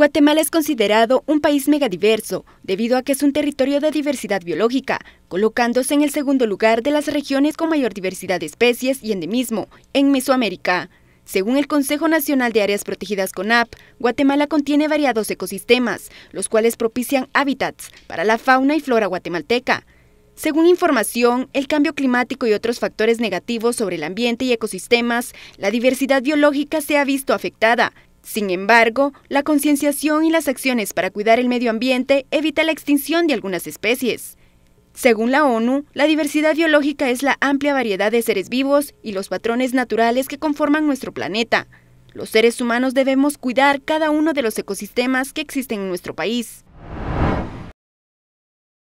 Guatemala es considerado un país megadiverso debido a que es un territorio de diversidad biológica, colocándose en el segundo lugar de las regiones con mayor diversidad de especies y endemismo en Mesoamérica. Según el Consejo Nacional de Áreas Protegidas CONAP, Guatemala contiene variados ecosistemas, los cuales propician hábitats para la fauna y flora guatemalteca. Según información, el cambio climático y otros factores negativos sobre el ambiente y ecosistemas, la diversidad biológica se ha visto afectada, sin embargo, la concienciación y las acciones para cuidar el medio ambiente evita la extinción de algunas especies. Según la ONU, la diversidad biológica es la amplia variedad de seres vivos y los patrones naturales que conforman nuestro planeta. Los seres humanos debemos cuidar cada uno de los ecosistemas que existen en nuestro país.